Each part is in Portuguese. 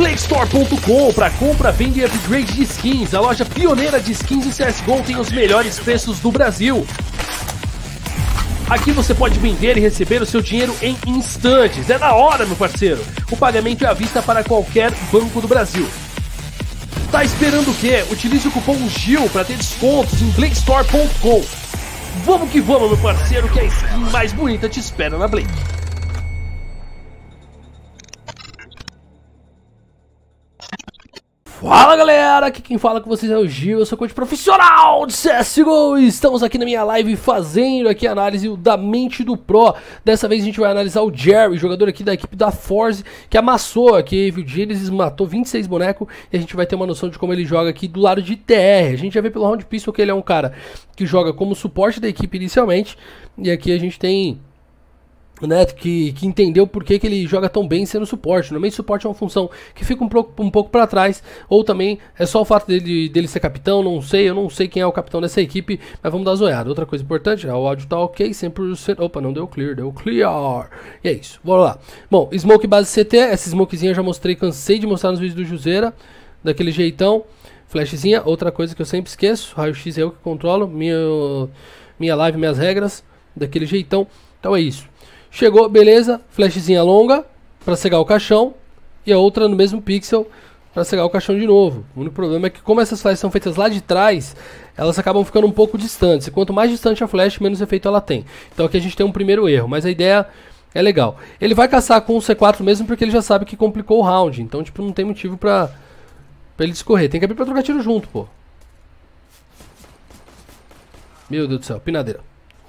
Playstore.com para compra, venda e upgrade de skins. A loja pioneira de skins e CSGO tem os melhores preços do Brasil. Aqui você pode vender e receber o seu dinheiro em instantes. É na hora, meu parceiro. O pagamento é à vista para qualquer banco do Brasil. Tá esperando o quê? Utilize o cupom GIL para ter descontos em playstore.com. Vamos que vamos, meu parceiro, que a skin mais bonita te espera na Blake. Fala galera, aqui quem fala com vocês é o Gil, eu sou coach profissional de CSGO e estamos aqui na minha live fazendo aqui a análise da mente do Pro. Dessa vez a gente vai analisar o Jerry, jogador aqui da equipe da Force, que amassou aqui, viu, Genesis matou 26 bonecos e a gente vai ter uma noção de como ele joga aqui do lado de TR. A gente já vê pelo round pistol que ele é um cara que joga como suporte da equipe inicialmente e aqui a gente tem né, que, que entendeu por que, que ele joga tão bem sendo suporte. Normalmente suporte é uma função que fica um pouco, um pouco para trás, ou também é só o fato dele, dele ser capitão, não sei, eu não sei quem é o capitão dessa equipe, mas vamos dar zoiada. Outra coisa importante, é o áudio tá ok, 100%, opa, não deu clear, deu clear. E é isso, bora lá. Bom, smoke base CT, essa smokezinha eu já mostrei, cansei de mostrar nos vídeos do Juseira, daquele jeitão. Flashzinha, outra coisa que eu sempre esqueço, raio-x é eu que controlo, minha, minha live, minhas regras, daquele jeitão. Então é isso. Chegou, beleza, flashzinha longa para cegar o caixão e a outra no mesmo pixel para cegar o caixão de novo. O único problema é que como essas flashes são feitas lá de trás, elas acabam ficando um pouco distantes. E quanto mais distante a flash, menos efeito ela tem. Então aqui a gente tem um primeiro erro, mas a ideia é legal. Ele vai caçar com o C4 mesmo porque ele já sabe que complicou o round. Então, tipo, não tem motivo pra, pra ele discorrer. Tem que abrir pra trocar tiro junto, pô. Meu Deus do céu, pinadeira.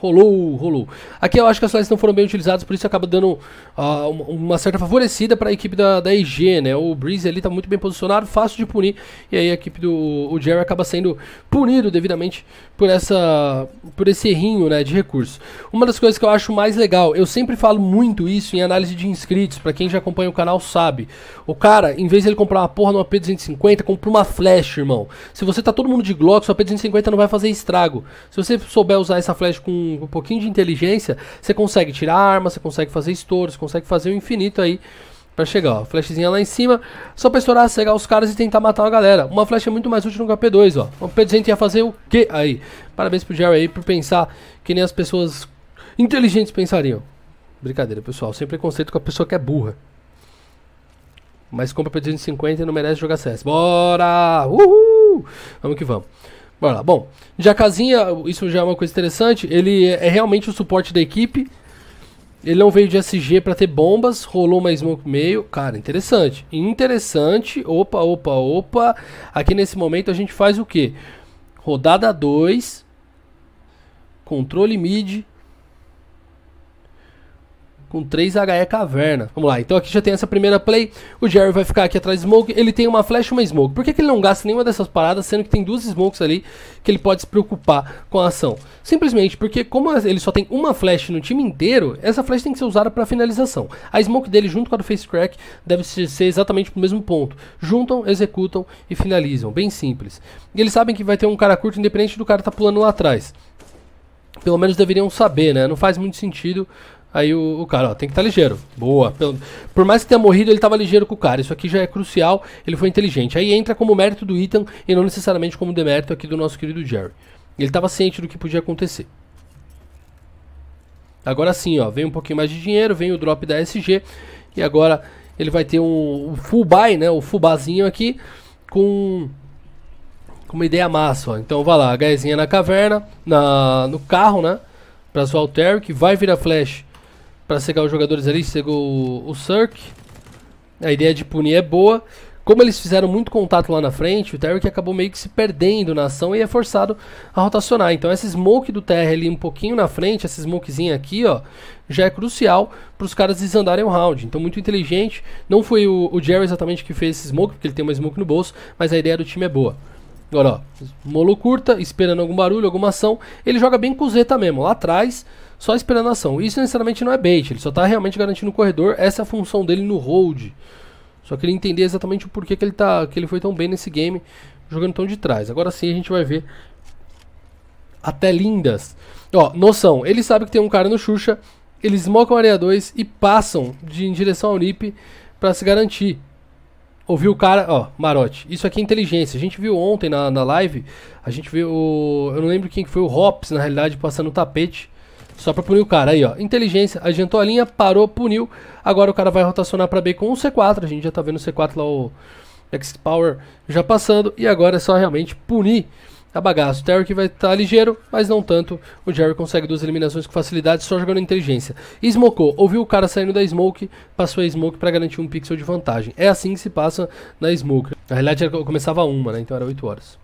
Rolou, rolou. Aqui eu acho que as slides não foram bem utilizadas, por isso acaba dando uh, uma certa favorecida para a equipe da, da IG, né? O Breeze ali está muito bem posicionado, fácil de punir, e aí a equipe do o Jerry acaba sendo punido devidamente por essa por esse errinho, né, de recurso. Uma das coisas que eu acho mais legal, eu sempre falo muito isso em análise de inscritos, para quem já acompanha o canal sabe. O cara, em vez de ele comprar uma porra numa P250, compra uma flash, irmão. Se você tá todo mundo de Glock, sua P250 não vai fazer estrago. Se você souber usar essa flash com com um pouquinho de inteligência, você consegue tirar arma, você consegue fazer estouro, você consegue fazer o infinito aí para chegar, ó. Flashzinha lá em cima, só pra estourar, cegar os caras e tentar matar a galera. Uma flecha é muito mais útil no KP2, ó. O P200 ia fazer o quê aí? Parabéns pro Jerry aí por pensar que nem as pessoas inteligentes pensariam. Brincadeira, pessoal. Sem preconceito com a pessoa que é burra. Mas compra P250 e não merece jogar CS. Bora! Uhul! Vamos que vamos. Bora lá. Bom, Jacazinha, isso já é uma coisa interessante. Ele é, é realmente o suporte da equipe. Ele não veio de SG para ter bombas, rolou uma smoke meio. Cara, interessante. Interessante. Opa, opa, opa. Aqui nesse momento a gente faz o quê? Rodada 2. Controle mid com 3 HE Caverna. Vamos lá, então aqui já tem essa primeira play. O Jerry vai ficar aqui atrás de Smoke. Ele tem uma flash e uma Smoke. Por que, que ele não gasta nenhuma dessas paradas, sendo que tem duas Smokes ali que ele pode se preocupar com a ação? Simplesmente porque, como ele só tem uma flash no time inteiro, essa flash tem que ser usada para finalização. A Smoke dele, junto com a do Face Crack, deve ser exatamente pro mesmo ponto. Juntam, executam e finalizam. Bem simples. E eles sabem que vai ter um cara curto, independente do cara tá pulando lá atrás pelo menos deveriam saber, né? Não faz muito sentido Aí o, o, cara, ó, tem que estar tá ligeiro. Boa. Pelo, por mais que tenha morrido, ele estava ligeiro com o cara. Isso aqui já é crucial. Ele foi inteligente. Aí entra como mérito do Ethan e não necessariamente como demérito aqui do nosso querido Jerry. Ele estava ciente do que podia acontecer. Agora sim, ó, vem um pouquinho mais de dinheiro, vem o drop da SG e agora ele vai ter um, um full buy, né, o um aqui com com uma ideia massa, ó. Então vai lá, gazinha na caverna, na no carro, né, para o Alter que vai virar flash para cegar os jogadores ali, cegou o Cirque. A ideia de punir é boa. Como eles fizeram muito contato lá na frente, o Terry acabou meio que se perdendo na ação e é forçado a rotacionar. Então essa smoke do Terry ali um pouquinho na frente, essa smokezinha aqui, ó, já é crucial para os caras desandarem o round. Então muito inteligente. Não foi o, o Jerry exatamente que fez esse smoke, porque ele tem uma smoke no bolso, mas a ideia do time é boa. Agora, ó, molou curta, esperando algum barulho, alguma ação. Ele joga bem com o Zeta mesmo, lá atrás, só esperando a ação. Isso necessariamente não é bait, ele só está realmente garantindo o corredor, essa é a função dele no hold. Só que ele entender exatamente o porquê que ele, tá, que ele foi tão bem nesse game, jogando tão de trás. Agora sim a gente vai ver até lindas. Ó, noção, ele sabe que tem um cara no Xuxa, eles mocam a área 2 e passam de, em direção ao NIP para se garantir. Ouviu o cara, ó, Marote, isso aqui é inteligência. A gente viu ontem na, na live, a gente viu, eu não lembro quem foi, o Hops, na realidade, passando o tapete só pra punir o cara. Aí, ó. Inteligência, adiantou a linha, parou, puniu. Agora o cara vai rotacionar pra B com um C4. A gente já tá vendo o C4 lá, o X-Power já passando. E agora é só realmente punir a bagaça. O Terry vai estar tá ligeiro, mas não tanto. O Jerry consegue duas eliminações com facilidade, só jogando inteligência. Smocou, ouviu o cara saindo da smoke, passou a smoke para garantir um pixel de vantagem. É assim que se passa na smoke. Na realidade, começava uma, né? Então era 8 horas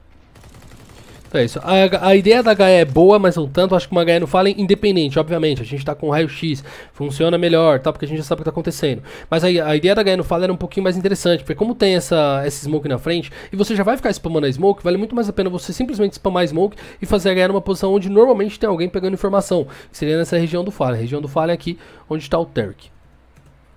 é isso. A, a, ideia da HE é boa, mas não tanto. Acho que uma HE no Fallen independente, obviamente. A gente tá com raio-x, funciona melhor, tá? Porque a gente já sabe o que tá acontecendo. Mas a, a ideia da HE no Fallen era um pouquinho mais interessante, porque como tem essa, essa smoke na frente, e você já vai ficar spamando a smoke, vale muito mais a pena você simplesmente spamar a smoke e fazer a HE numa posição onde normalmente tem alguém pegando informação, que seria nessa região do Fallen. A região do Fallen é aqui, onde tá o Turk.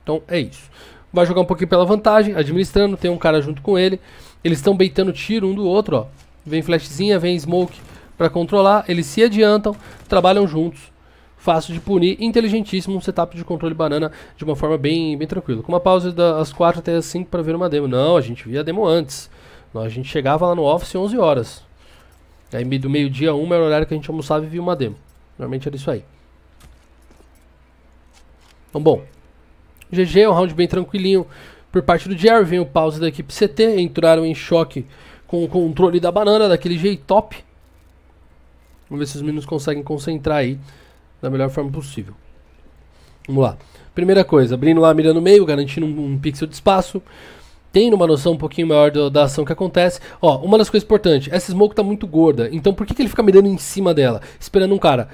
Então é isso. Vai jogar um pouquinho pela vantagem, administrando, tem um cara junto com ele. Eles estão beitando tiro um do outro, ó. Vem flashzinha, vem smoke para controlar. Eles se adiantam, trabalham juntos. Fácil de punir, inteligentíssimo, um setup de controle banana de uma forma bem, bem tranquila. Com uma pausa das 4 até as 5 para ver uma demo. Não, a gente via a demo antes. Nós, a gente chegava lá no office 11 horas. Aí do meio-dia, 1 era o horário que a gente almoçava e via uma demo. Normalmente era isso aí. Então, bom. GG, um round bem tranquilinho por parte do Jerry. Vem o pause da equipe CT. Entraram em choque com o controle da banana, daquele jeito top. Vamos ver se os meninos conseguem concentrar aí da melhor forma possível. Vamos lá. Primeira coisa, abrindo lá a mira no meio, garantindo um, um pixel de espaço. Tendo uma noção um pouquinho maior do, da ação que acontece. Ó, uma das coisas importantes, essa smoke tá muito gorda. Então por que, que ele fica mirando em cima dela? Esperando um cara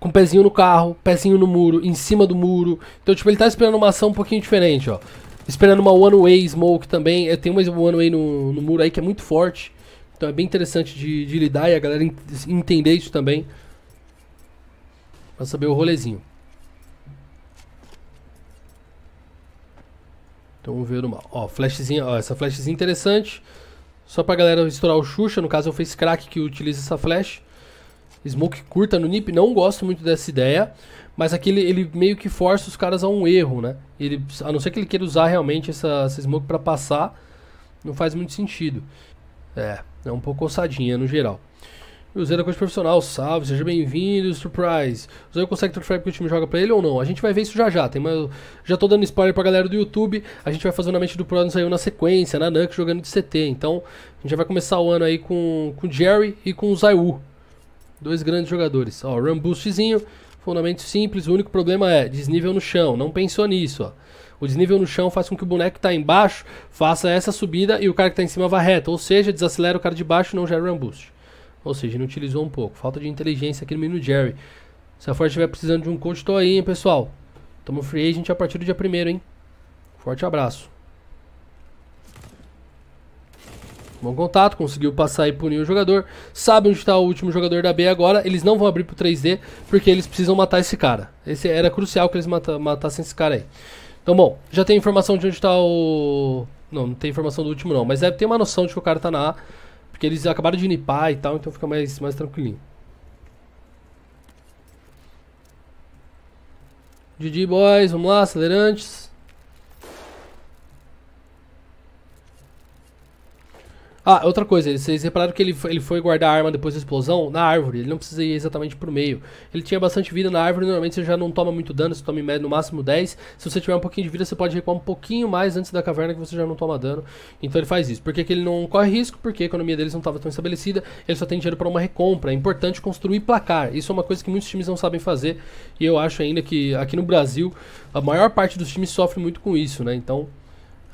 com pezinho no carro, pezinho no muro, em cima do muro. Então, tipo, ele tá esperando uma ação um pouquinho diferente, ó. Esperando uma One Way Smoke também. Eu é, tenho mais uma One Way no, no muro aí que é muito forte. Então é bem interessante de, de lidar e a galera entender isso também. Pra saber o rolezinho. Então vamos ver uma. Ó, flashzinha, ó, essa flashzinha interessante. Só pra galera estourar o Xuxa, no caso eu fiz crack que utiliza essa flash. Smoke curta no NIP, não gosto muito dessa ideia, mas aqui ele, ele, meio que força os caras a um erro, né? Ele, a não ser que ele queira usar realmente essa, essa Smoke para passar, não faz muito sentido. É, é um pouco ossadinha no geral. Usei da é coisa profissional, salve, seja bem-vindo, surprise. Usei consegue trade que o time joga pra ele ou não? A gente vai ver isso já já. Tem uma... Já tô dando spoiler pra galera do YouTube. A gente vai fazer o Na Mente do Pro, não saiu na sequência, na Nunk jogando de CT. Então a gente já vai começar o ano aí com o Jerry e com o Zaiwu. Dois grandes jogadores. Ó, run boostzinho, fundamento simples, o único problema é desnível no chão, não pensou nisso, ó. O desnível no chão faz com que o boneco que tá embaixo faça essa subida e o cara que tá em cima vá reto, ou seja, desacelera o cara de baixo e não gera run boost. Ou seja, não utilizou um pouco. Falta de inteligência aqui no menino Jerry. Se a Ford estiver precisando de um coach, tô aí, hein, pessoal. Tamo free agent a partir do dia 1 hein. Forte abraço. Bom contato, conseguiu passar e punir o jogador. Sabe onde está o último jogador da B agora. Eles não vão abrir pro 3D porque eles precisam matar esse cara. Esse era crucial que eles mata, matassem esse cara aí. Então, bom, já tem informação de onde está o. Não, não tem informação do último, não. Mas deve ter uma noção de que o cara tá na A. Porque eles acabaram de nipar e tal, então fica mais, mais tranquilinho. Didi Boys, vamos lá, acelerantes. Ah, outra coisa, vocês repararam que ele foi, ele foi guardar a arma depois da explosão na árvore, ele não precisa ir exatamente pro meio. Ele tinha bastante vida na árvore, normalmente você já não toma muito dano, você toma em média no máximo 10. Se você tiver um pouquinho de vida, você pode recuar um pouquinho mais antes da caverna que você já não toma dano. Então ele faz isso. Por que, que ele não corre risco? Porque a economia deles não estava tão estabelecida, ele só tem dinheiro para uma recompra. É importante construir placar. Isso é uma coisa que muitos times não sabem fazer, e eu acho ainda que aqui no Brasil a maior parte dos times sofre muito com isso, né? Então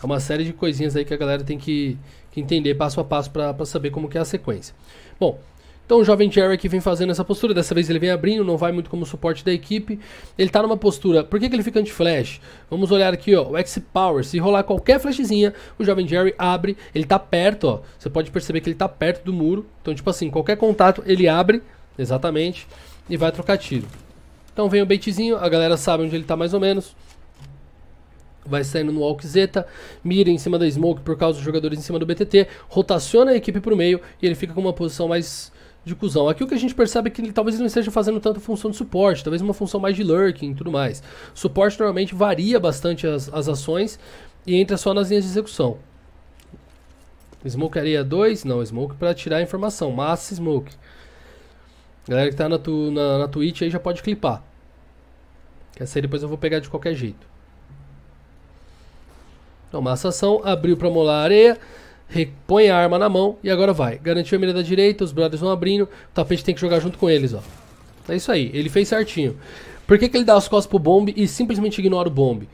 é uma série de coisinhas aí que a galera tem que entender passo a passo para saber como que é a sequência. Bom, então o jovem Jerry aqui vem fazendo essa postura, dessa vez ele vem abrindo, não vai muito como suporte da equipe. Ele tá numa postura, por que, que ele fica anti-flash? Vamos olhar aqui, ó, o X-Power, se rolar qualquer flashzinha, o jovem Jerry abre, ele tá perto, ó, você pode perceber que ele tá perto do muro. Então, tipo assim, qualquer contato ele abre, exatamente, e vai trocar tiro. Então vem o baitzinho, a galera sabe onde ele tá mais ou menos vai saindo no walk Zeta, mira em cima da Smoke por causa dos jogadores em cima do BTT, rotaciona a equipe pro meio e ele fica com uma posição mais de cuzão. Aqui o que a gente percebe é que ele talvez não esteja fazendo tanta função de suporte, talvez uma função mais de lurking e tudo mais. suporte normalmente varia bastante as, as ações e entra só nas linhas de execução. Smoke areia 2? Não, Smoke para tirar a informação, massa Smoke. Galera que tá na, tu, na, na Twitch aí já pode clipar. Que essa aí depois eu vou pegar de qualquer jeito. Tomar essa ação, abriu pra molar a areia, repõe a arma na mão e agora vai. Garantiu a mira da direita, os brothers vão abrindo, o tapete tem que jogar junto com eles, ó. É isso aí, ele fez certinho. Por que, que ele dá as costas pro bombe e simplesmente ignora o bombe?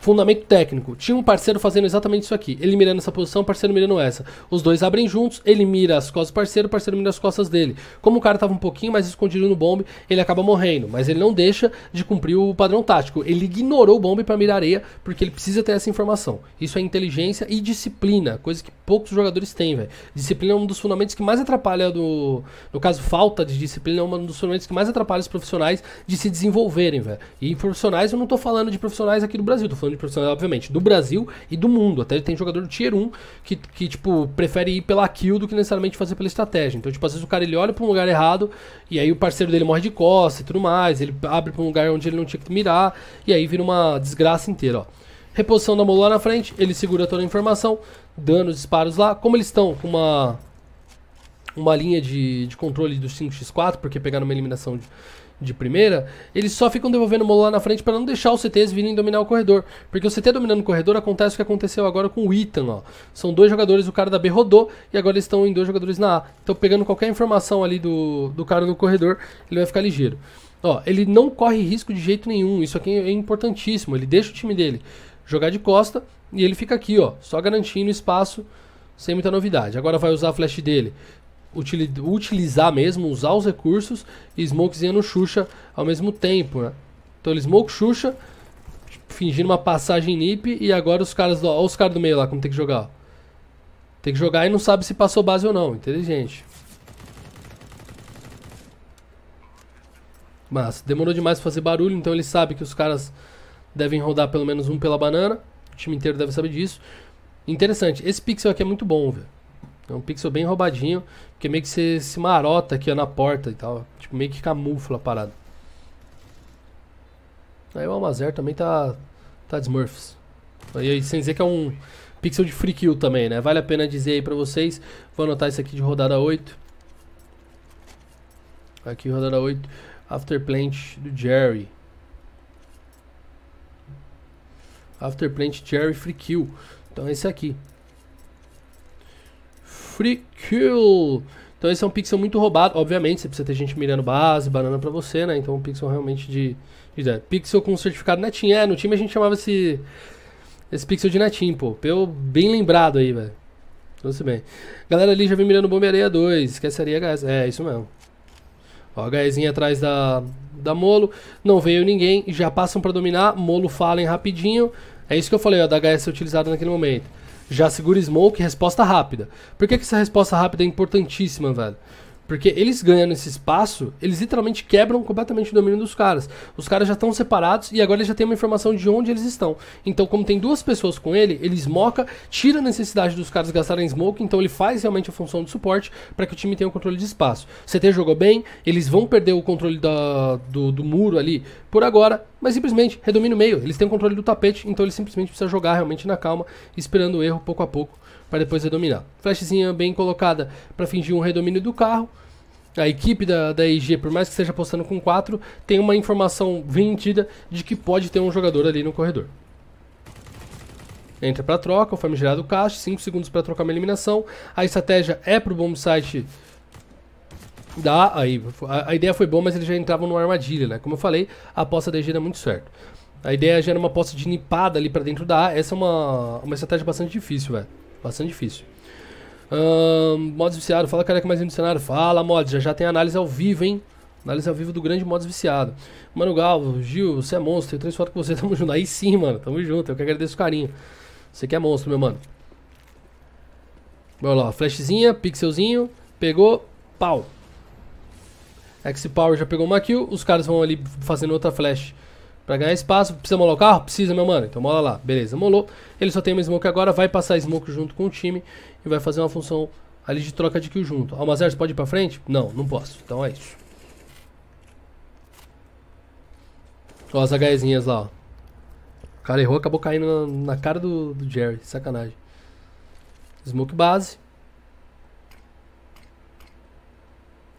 Fundamento técnico. Tinha um parceiro fazendo exatamente isso aqui. Ele mirando essa posição, parceiro mirando essa. Os dois abrem juntos, ele mira as costas do parceiro, parceiro mira as costas dele. Como o cara estava um pouquinho mais escondido no bombe, ele acaba morrendo. Mas ele não deixa de cumprir o padrão tático. Ele ignorou o bombe para mirar areia, porque ele precisa ter essa informação. Isso é inteligência e disciplina, coisa que poucos jogadores têm, velho. Disciplina é um dos fundamentos que mais atrapalha do. No caso, falta de disciplina é um dos fundamentos que mais atrapalha os profissionais de se desenvolverem, velho. E profissionais, eu não tô falando de profissionais aqui do Brasil, tô falando questão de profissional, obviamente, do Brasil e do mundo. Até tem jogador do Tier 1 que, que tipo, prefere ir pela kill do que necessariamente fazer pela estratégia. Então, tipo, às vezes o cara ele olha pra um lugar errado e aí o parceiro dele morre de costas e tudo mais. Ele abre pra um lugar onde ele não tinha que mirar e aí vira uma desgraça inteira, ó. Reposição da mula lá na frente, ele segura toda a informação, dando os disparos lá. Como eles estão com uma uma linha de, de controle do 5x4, porque pegaram uma eliminação de, de primeira, eles só ficam devolvendo molo lá na frente para não deixar os CTs virem dominar o corredor. Porque o CT dominando o corredor acontece o que aconteceu agora com o Ethan, ó. São dois jogadores, o cara da B rodou e agora eles estão em dois jogadores na A. Então pegando qualquer informação ali do, do cara no corredor, ele vai ficar ligeiro. Ó, ele não corre risco de jeito nenhum. Isso aqui é importantíssimo. Ele deixa o time dele jogar de costa e ele fica aqui, ó, só garantindo espaço sem muita novidade. Agora vai usar a flash dele utilizar mesmo, usar os recursos e Smokezinha no Xuxa ao mesmo tempo, né? Então ele Smoke Xuxa, fingindo uma passagem nip e agora os caras, os caras do meio lá como tem que jogar, ó. Tem que jogar e não sabe se passou base ou não, inteligente. Mas demorou demais fazer barulho, então ele sabe que os caras devem rodar pelo menos um pela banana. O time inteiro deve saber disso. Interessante, esse pixel aqui é muito bom, velho. É um pixel bem roubadinho, porque meio que você se marota aqui ó, na porta e tal. Tipo, meio que camufla a parada. Aí o Amazer também tá, tá de Smurfs. aí, sem dizer que é um pixel de free kill também, né? Vale a pena dizer aí pra vocês. Vou anotar isso aqui de rodada 8. Aqui, rodada 8. Afterplant do Jerry. Afterplant Jerry free kill. Então é esse aqui. Free Kill. Então esse é um pixel muito roubado, obviamente, você precisa ter gente mirando base, banana pra você, né? Então um pixel realmente de, de Pixel com certificado netinho, é, no time a gente chamava esse, esse pixel de netinho, pô. Pelo bem lembrado aí, velho. Trouxe então, bem. Galera ali já vem mirando Bomba Areia 2, esquece Areia HS. É, isso mesmo. Ó, HEzinho atrás da, da Molo, não veio ninguém, já passam pra dominar, Molo falem rapidinho. É isso que eu falei, ó, da HS utilizada naquele momento. Já segura Smoke, resposta rápida. Por que, que essa resposta rápida é importantíssima, velho? Porque eles ganhando esse espaço, eles literalmente quebram completamente o domínio dos caras. Os caras já estão separados e agora eles já têm uma informação de onde eles estão. Então, como tem duas pessoas com ele, ele esmoca, tira a necessidade dos caras gastarem smoke, então ele faz realmente a função de suporte para que o time tenha o controle de espaço. O CT jogou bem, eles vão perder o controle da, do, do muro ali por agora, mas simplesmente redomina o meio. Eles têm o controle do tapete, então ele simplesmente precisa jogar realmente na calma, esperando o erro pouco a pouco para depois redominar. Flashzinha bem colocada para fingir um redomínio do carro. A equipe da, da EG, por mais que esteja postando com 4, tem uma informação vendida de que pode ter um jogador ali no corredor. Entra para troca, o famigerado caixa, 5 segundos para trocar uma eliminação. A estratégia é para o bombsite da... Dá, aí, a, ideia foi boa, mas eles já entravam numa armadilha, né? Como eu falei, a aposta da EG era muito certo. A ideia já era uma aposta de nipada ali para dentro da A. Essa é uma, uma estratégia bastante difícil, velho. Bastante difícil. Um, modos viciado, fala careca mais um cenário, Fala, mods, já já tem análise ao vivo, hein? Análise ao vivo do grande modos viciado. Mano Galvo, Gil, você é monstro, tenho três fotos com você, tamo junto. Aí sim, mano, tamo junto, eu que agradeço o carinho. Você que é monstro, meu mano. Olha, lá, flashzinha, pixelzinho, pegou, pau. X-Power já pegou uma kill, os caras vão ali fazendo outra flash. Pra ganhar espaço, precisa molar o carro? Precisa, meu mano. Então mola lá. Beleza, molou. Ele só tem uma smoke agora, vai passar smoke junto com o time e vai fazer uma função ali de troca de kill junto. Almazer, você pode ir pra frente? Não, não posso. Então é isso. Ó, as HEzinhas lá, ó. O cara errou, acabou caindo na, na cara do, do Jerry. Sacanagem. Smoke base.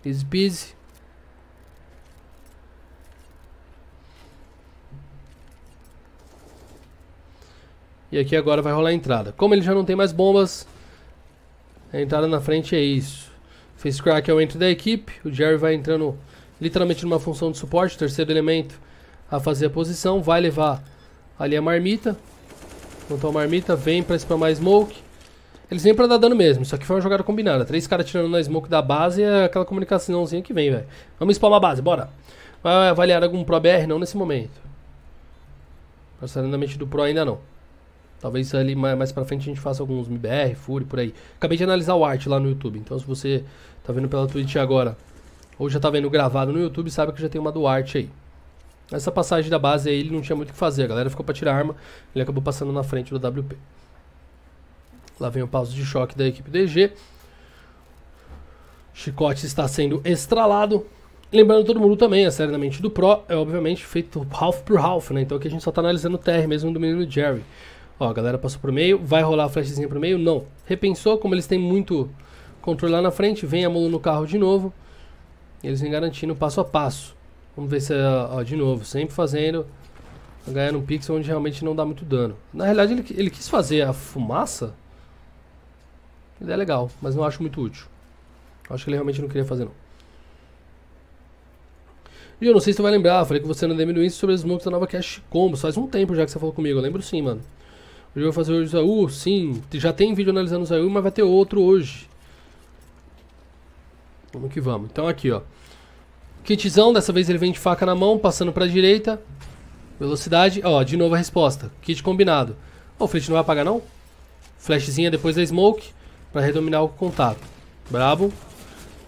Easy peasy. E aqui agora vai rolar a entrada. Como ele já não tem mais bombas, a entrada na frente é isso. Face Crack é o entry da equipe. O Jerry vai entrando literalmente numa função de suporte, terceiro elemento a fazer a posição. Vai levar ali a marmita. Montou a marmita, vem pra spamar smoke. Eles vêm pra dar dano mesmo, isso aqui foi uma jogada combinada. Três caras tirando na smoke da base é aquela comunicaçãozinha que vem, velho. Vamos spamar a base, bora. Vai avaliar algum Pro BR? Não nesse momento. Passando a mente do Pro ainda não. Talvez ali mais pra frente a gente faça alguns MBR, Fury, por aí. Acabei de analisar o arte lá no YouTube, então se você tá vendo pela Twitch agora, ou já tá vendo gravado no YouTube, sabe que já tem uma do arte aí. Essa passagem da base aí ele não tinha muito o que fazer, a galera ficou pra tirar a arma, ele acabou passando na frente do WP. Lá vem o pause de choque da equipe DG. Chicote está sendo estralado. Lembrando todo mundo também, a série da mente do Pro é obviamente feito half por half, né? Então aqui a gente só tá analisando o TR mesmo do menino Jerry. Ó, a galera passou pro meio. Vai rolar a flashzinha pro meio? Não. Repensou, como eles têm muito controle lá na frente, vem a mula no carro de novo. Eles vêm garantindo passo a passo. Vamos ver se, ó, de novo, sempre fazendo, ganhando um pixel onde realmente não dá muito dano. Na realidade, ele, ele quis fazer a fumaça. Ele é legal, mas não acho muito útil. Acho que ele realmente não queria fazer, não. E eu não sei se tu vai lembrar, falei que você não isso sobre os smokes da nova Cash Combo. Faz um tempo já que você falou comigo, eu lembro sim, mano. Hoje eu vou fazer hoje o Zaú, sim. Já tem vídeo analisando o Zaú, mas vai ter outro hoje. Vamos que vamos. Então aqui, ó. Kitzão, dessa vez ele vem de faca na mão, passando pra direita. Velocidade, ó, de novo a resposta. Kit combinado. Ó, o Fleet não vai apagar não? Flashzinha depois da Smoke, pra redominar o contato. Bravo.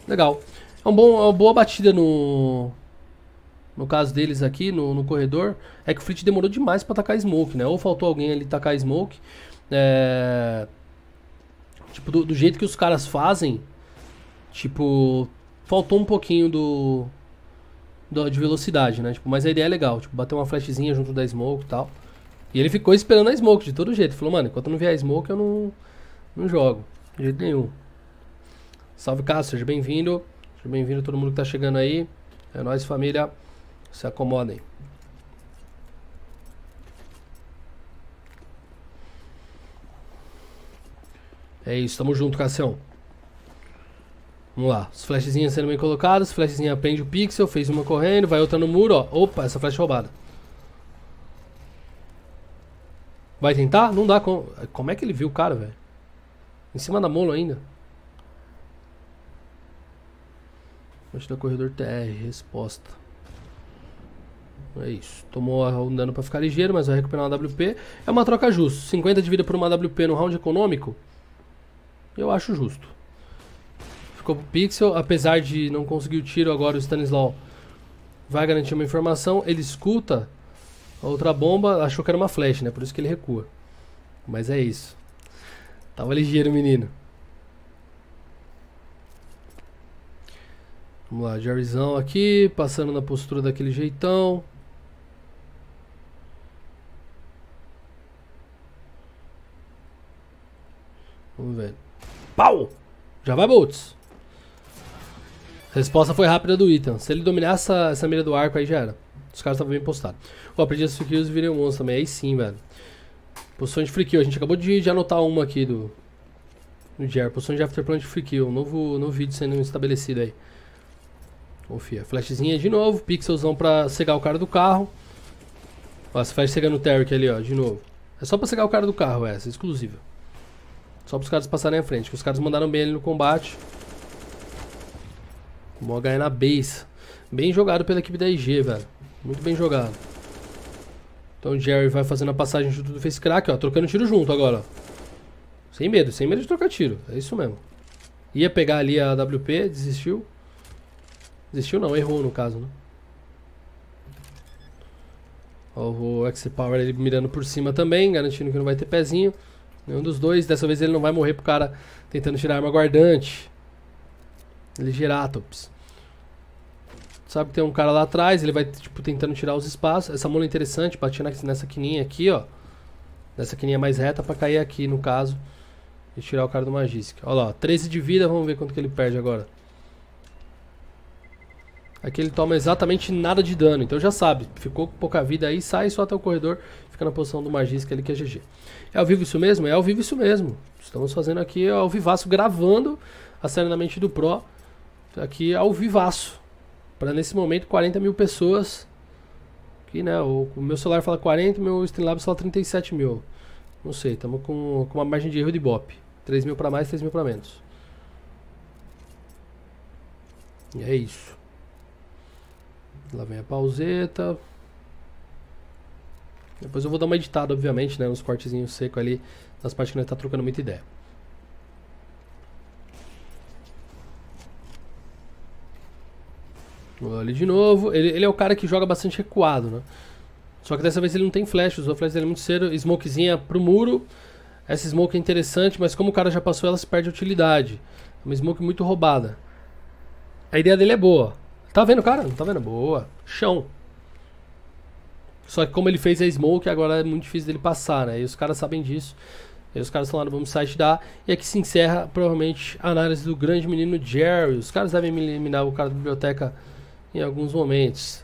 Legal. É, um bom, é uma boa batida no, no caso deles aqui no, no corredor, é que o Fleet demorou demais para tacar smoke, né? Ou faltou alguém ali tacar smoke. É... Tipo, do, do, jeito que os caras fazem, tipo, faltou um pouquinho do, do de velocidade, né? Tipo, mas a ideia é legal, tipo, bater uma flechezinha junto da smoke e tal. E ele ficou esperando a smoke de todo jeito. Falou, mano, enquanto não vier a smoke eu não, não jogo. De jeito nenhum. Salve, Cássio, seja bem-vindo. Seja bem-vindo todo mundo que tá chegando aí. É nóis, família. Se acomodem. É isso, tamo junto, Cassião. Vamos lá, as flechezinhas sendo bem colocadas, flechezinha prende o pixel, fez uma correndo, vai outra no muro, ó. Opa, essa flecha é roubada. Vai tentar? Não dá. Com... Como é que ele viu o cara, velho? Em cima da molo ainda. Antes o tá corredor TR, resposta. É isso. Tomou um dano para ficar ligeiro, mas vai recuperar uma WP. É uma troca justa. 50 de vida por uma WP no round econômico, eu acho justo. Ficou pro Pixel, apesar de não conseguir o tiro agora o Stanislaw vai garantir uma informação. Ele escuta a outra bomba, achou que era uma flash, né? Por isso que ele recua. Mas é isso. Tava ligeiro, menino. Vamos lá, Jerryzão aqui, passando na postura daquele jeitão. Vamos ver. Pau! Já vai, Boltz. Resposta foi rápida do Ethan. Se ele dominar essa, essa mira do arco, aí já era. Os caras estavam bem postados. Ó, oh, aprendi as free kills e virei um monstro também. Aí sim, velho. Poções de free kill. A gente acabou de, de anotar uma aqui do... Do Jer. Poções de afterplan de free kill. Um novo, novo vídeo sendo estabelecido aí. Confia. Flashzinha de novo. Pixelzão pra cegar o cara do carro. Ó, as flash cegando o Terry ali, ó. De novo. É só pra cegar o cara do carro essa. Exclusiva. Só para os caras passarem à frente, que os caras mandaram bem ali no combate. Tomou HE na base. Bem jogado pela equipe da IG, velho. Muito bem jogado. Então o Jerry vai fazendo a passagem junto do Face Crack, ó. Trocando tiro junto agora, Sem medo, sem medo de trocar tiro. É isso mesmo. Ia pegar ali a WP, desistiu. Desistiu não, errou no caso, né? Ó, o X-Power ali mirando por cima também, garantindo que não vai ter pezinho. Nenhum dos dois. Dessa vez ele não vai morrer pro cara tentando tirar a arma guardante. Ele Geratops. Sabe que tem um cara lá atrás, ele vai tipo, tentando tirar os espaços. Essa mula é interessante, bater nessa quininha aqui, ó. Nessa quininha mais reta pra cair aqui, no caso. E tirar o cara do Magisk. Olha lá, 13 de vida, vamos ver quanto que ele perde agora. Aqui é ele toma exatamente nada de dano, então já sabe, ficou com pouca vida aí, sai só até o corredor, fica na posição do Magisca ali que é GG. É, é ao vivo isso mesmo? É ao vivo isso mesmo. Estamos fazendo aqui ao vivaço, gravando a série na mente do Pro, aqui ao vivaço. Para nesse momento 40 mil pessoas, aqui né, o, o meu celular fala 40, meu Streamlabs fala 37 mil. Não sei, estamos com, com uma margem de erro de bop, 3 mil para mais, 3 mil para menos. E é isso. Lá vem a pauseta. Depois eu vou dar uma editada, obviamente, né? nos cortezinhos secos ali nas partes que nós tá trocando muita ideia. Vou ali de novo. Ele, ele é o cara que joga bastante recuado, né? Só que dessa vez ele não tem flash, usou flash dele é muito cedo. Smokezinha pro muro. Essa smoke é interessante, mas como o cara já passou, ela se perde a utilidade. É uma smoke muito roubada. A ideia dele é boa. Tá vendo, cara? Não tá vendo? Boa. Chão. Só que como ele fez a smoke, agora é muito difícil dele passar, né? E os caras sabem disso. E os caras estão lá no Vamos Site dar. E aqui se encerra, provavelmente, a análise do grande menino Jerry. Os caras devem eliminar o cara da biblioteca em alguns momentos.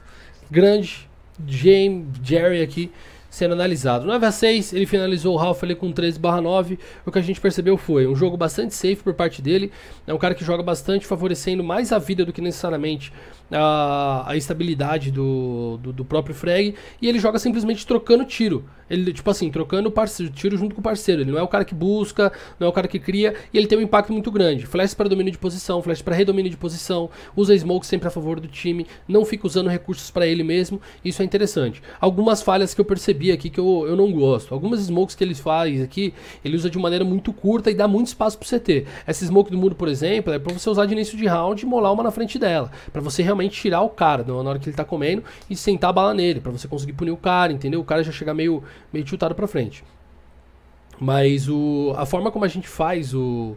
Grande James Jerry aqui sendo analisado. 9 a 6 ele finalizou o Ralph ali com 13 barra 9. O que a gente percebeu foi um jogo bastante safe por parte dele. É um cara que joga bastante, favorecendo mais a vida do que necessariamente a, a estabilidade do, do, do, próprio frag. E ele joga simplesmente trocando tiro. Ele, tipo assim, trocando parceiro, tiro junto com o parceiro. Ele não é o cara que busca, não é o cara que cria. E ele tem um impacto muito grande. Flash para domínio de posição, flash para redomínio de posição. Usa smoke sempre a favor do time. Não fica usando recursos para ele mesmo. Isso é interessante. Algumas falhas que eu percebi aqui que eu, eu não gosto. Algumas smokes que eles fazem aqui, ele usa de maneira muito curta e dá muito espaço pro CT. Essa smoke do muro, por exemplo, é pra você usar de início de round e molar uma na frente dela. para você realmente tirar o cara na hora que ele tá comendo e sentar a bala nele. para você conseguir punir o cara, entendeu? O cara já chegar meio, meio chutado pra frente. Mas o, a forma como a gente faz o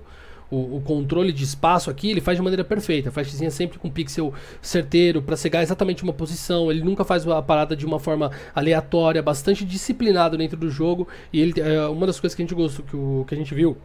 o, o, controle de espaço aqui, ele faz de maneira perfeita. faz flashzinha sempre com pixel certeiro para cegar exatamente uma posição. Ele nunca faz a parada de uma forma aleatória, bastante disciplinado dentro do jogo. E ele, é, uma das coisas que a gente gostou, que, o, que a gente viu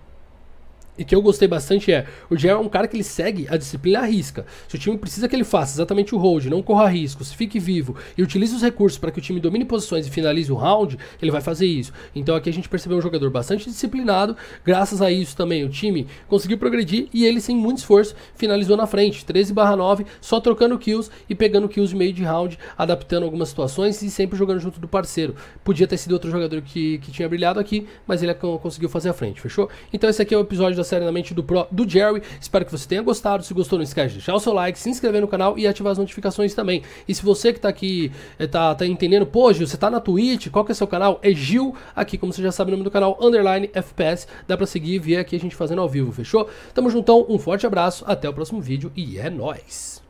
e que eu gostei bastante é, o Jair é um cara que ele segue a disciplina à risca. Se o time precisa que ele faça exatamente o hold, não corra riscos, fique vivo e utilize os recursos para que o time domine posições e finalize o round, ele vai fazer isso. Então aqui a gente percebeu um jogador bastante disciplinado, graças a isso também o time conseguiu progredir e ele sem muito esforço finalizou na frente, 13/9, só trocando kills e pegando kills de meio de round, adaptando algumas situações e sempre jogando junto do parceiro. Podia ter sido outro jogador que, que tinha brilhado aqui, mas ele é conseguiu fazer a frente, fechou? Então esse aqui é o episódio da seriamente do Pro do Jerry. Espero que você tenha gostado. Se gostou, não esquece de deixar o seu like, se inscrever no canal e ativar as notificações também. E se você que tá aqui, eh, tá, tá entendendo, pô, Gil, você tá na Twitch, qual que é seu canal? É Gil, aqui, como você já sabe o nome do canal, Underline FPS. Dá pra seguir e ver aqui a gente fazendo ao vivo, fechou? Tamo juntão, um forte abraço, até o próximo vídeo e é nóis!